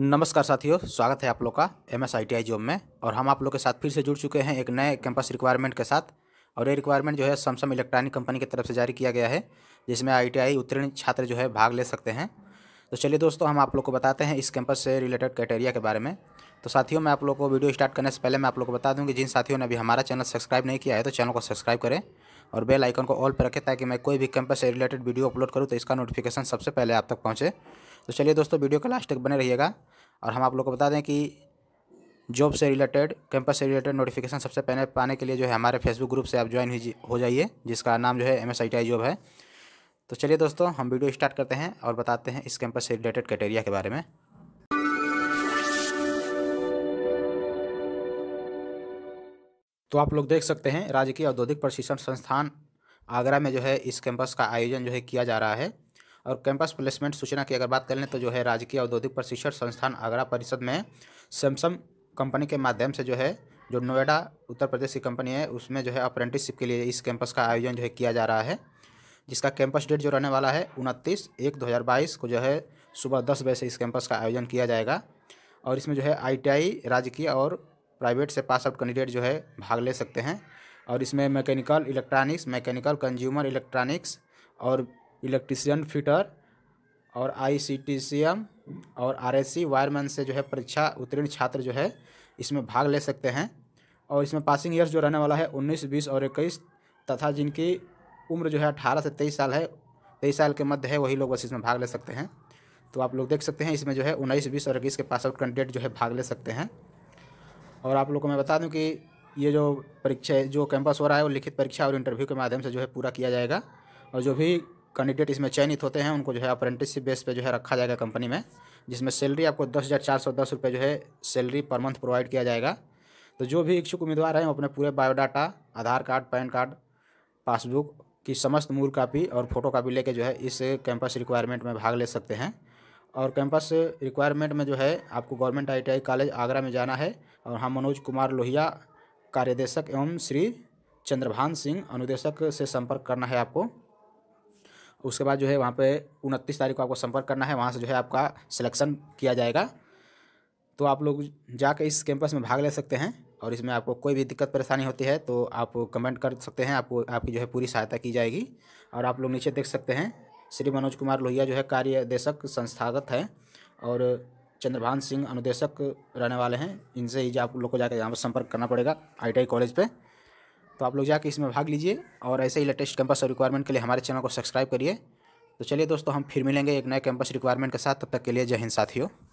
नमस्कार साथियों स्वागत है आप लोग का M S I T I job में और हम आप लोग के साथ फिर से जुड़ चुके हैं एक नए कैंपस रिक्वायरमेंट के साथ और ये रिक्वायरमेंट जो है सैमसंग इलेक्ट्रॉनिक कंपनी की तरफ से जारी किया गया है जिसमें आई टी आई उत्तीर्ण छात्र जो है भाग ले सकते हैं तो चलिए दोस्तों हम आप लोग को बताते हैं इस कैंपस से रिलेटेड क्राइटेरिया के बारे में तो साथियों मैं आप लोग को वीडियो स्टार्ट करने से पहले मैं आप लोग को बता दूँगी कि जिन साथियों ने अभी हमारा चैनल सब्सक्राइब नहीं किया है तो चैनल को सब्सक्राइब करें और बेल आइकन को ऑल पर रखें ताकि मैं कोई भी कैंपस से रिलेटेड वीडियो अपलोड करूँ तो इसका नोटिफिकेशन सबसे पहले आप तक पहुँचे तो चलिए दोस्तों वीडियो का लास्ट तक बने रहिएगा और हम आप लोग को बता दें कि जॉब से रिलेटेड कैंपस से रिलेटेड नोटिफिकेशन सबसे पहले पाने के लिए जो है हमारे फेसबुक ग्रुप से आप ज्वाइन हो जाइए जिसका नाम जो है M S I T I job है तो चलिए दोस्तों हम वीडियो स्टार्ट करते हैं और बताते हैं इस कैंपस से रिलेटेड क्राइटेरिया के बारे में तो आप लोग देख सकते हैं राजकीय औद्योगिक प्रशिक्षण संस्थान आगरा में जो है इस कैंपस का आयोजन जो है किया जा रहा है और कैंपस प्लेसमेंट सूचना की अगर बात कर लें तो जो है राजकीय औद्योगिक प्रशिक्षण संस्थान आगरा परिषद में सैमसंग कंपनी के माध्यम से जो है जो नोएडा उत्तर प्रदेश की कंपनी है उसमें जो है अप्रेंटिसशिप के लिए इस कैंपस का आयोजन जो है किया जा रहा है जिसका कैंपस डेट जो रहने वाला है उनतीस एक दो हज़ार बाईस को जो है सुबह दस बजे से इस कैंपस का आयोजन किया जाएगा और इसमें जो है आई राजकीय और प्राइवेट से पास आउट कैंडिडेट जो है भाग ले सकते हैं और इसमें mechanical electronics mechanical consumer electronics और इलेक्ट्रिशियन फिटर और I C T C M और आर एस सी वायरमैन से जो है परीक्षा उत्तीर्ण छात्र जो है इसमें भाग ले सकते हैं और इसमें पासिंग ईयर्स जो रहने वाला है उन्नीस बीस और इक्कीस तथा जिनकी उम्र जो है अठारह से तेईस साल है तेईस साल के मध्य है वही लोग बस इसमें भाग ले सकते हैं तो आप लोग देख सकते हैं इसमें जो है उन्नीस बीस और इक्कीस के पास आउट कैंडिडेट जो है भाग ले सकते हैं और आप लोग को मैं बता दूं कि ये जो परीक्षा जो कैंपस हो रहा है वो लिखित परीक्षा और इंटरव्यू के माध्यम से जो है पूरा किया जाएगा और जो भी कैंडिडेट इसमें चयनित होते हैं उनको जो है अप्रेंटिसशिप बेस पे जो है रखा जाएगा कंपनी में जिसमें सैलरी आपको दस हज़ार चार सौ दस रुपये जो है सैलरी पर मंथ प्रोवाइड किया जाएगा तो जो भी इच्छुक उम्मीदवार हैं वो अपने पूरे biodata Aadhaar card PAN card passbook की समस्त मूल कापी और फोटो कापी लेके जो है इस कैंपस रिक्वायरमेंट में भाग ले सकते हैं और कैंपस रिक्वायरमेंट में जो है आपको गवर्नमेंट आई कॉलेज आगरा में जाना है और हम मनोज कुमार लोहिया कार्यदेशक एवं श्री चंद्रभान सिंह अनुदेशक से संपर्क करना है आपको उसके बाद जो है वहाँ पे उनतीस तारीख को आपको संपर्क करना है वहाँ से जो है आपका सिलेक्शन किया जाएगा तो आप लोग जाके इस कैंपस में भाग ले सकते हैं और इसमें आपको कोई भी दिक्कत परेशानी होती है तो आप कमेंट कर सकते हैं आपको आपकी जो है पूरी सहायता की जाएगी और आप लोग नीचे देख सकते हैं श्री मनोज कुमार लोहिया जो है कार्यदेशक संस्थागत है और चंद्रभान सिंह अनुदेशक रहने वाले हैं इनसे ही आप लोग को जाकर यहाँ पर संपर्क करना पड़ेगा आईटीआई कॉलेज पे तो आप लोग जाके इसमें भाग लीजिए और ऐसे ही लेटेस्ट कैंपस रिक्वायरमेंट के लिए हमारे चैनल को सब्सक्राइब करिए तो चलिए दोस्तों हम फिर मिलेंगे एक नए कैंपस रिक्वायरमेंट के साथ तब तक के लिए जय हिंद साथियों